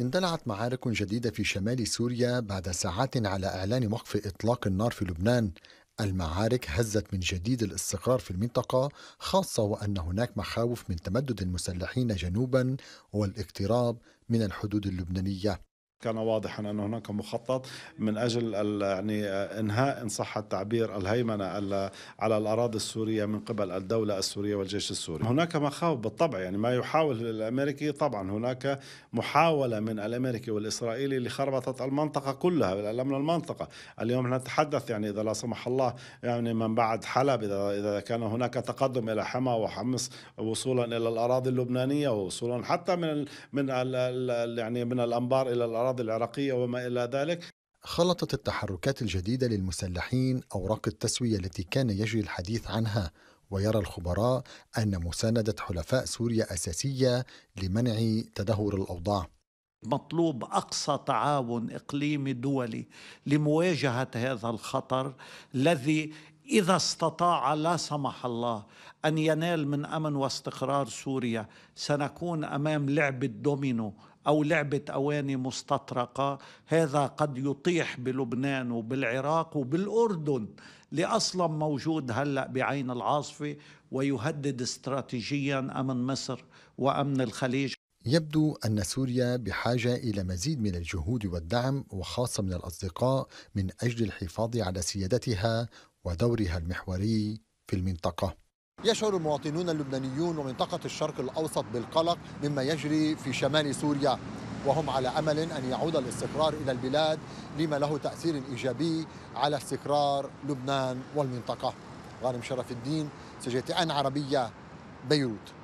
اندلعت معارك جديدة في شمال سوريا بعد ساعات على إعلان وقف إطلاق النار في لبنان المعارك هزت من جديد الاستقرار في المنطقة خاصة وأن هناك مخاوف من تمدد المسلحين جنوبا والاقتراب من الحدود اللبنانية كان واضحا ان هناك مخطط من اجل يعني آه، انهاء ان صح التعبير الهيمنه على الاراضي السوريه من قبل الدوله السوريه والجيش السوري. هناك مخاوف بالطبع يعني ما يحاول الامريكي طبعا هناك محاوله من الامريكي والاسرائيلي لخربطه المنطقه كلها بالامن المنطقه، اليوم نتحدث يعني اذا لا سمح الله يعني من بعد حلب اذا اذا كان هناك تقدم الى حما وحمص وصولا الى الاراضي اللبنانيه ووصولا حتى من من يعني من الانبار الى الاراضي الأراضي العراقية وما إلى ذلك خلطت التحركات الجديدة للمسلحين أوراق التسوية التي كان يجري الحديث عنها ويرى الخبراء أن مساندة حلفاء سوريا أساسية لمنع تدهور الأوضاع مطلوب اقصى تعاون اقليمي دولي لمواجهه هذا الخطر الذي اذا استطاع لا سمح الله ان ينال من امن واستقرار سوريا سنكون امام لعبه دومينو او لعبه اواني مستطرقه هذا قد يطيح بلبنان وبالعراق وبالاردن لاصلا موجود هلا بعين العاصفه ويهدد استراتيجيا امن مصر وامن الخليج يبدو أن سوريا بحاجة إلى مزيد من الجهود والدعم وخاصة من الأصدقاء من أجل الحفاظ على سيادتها ودورها المحوري في المنطقة يشعر المواطنون اللبنانيون ومنطقة الشرق الأوسط بالقلق مما يجري في شمال سوريا وهم على أمل أن يعود الاستقرار إلى البلاد لما له تأثير إيجابي على استقرار لبنان والمنطقة غانم شرف الدين سجيتي أن عربية بيروت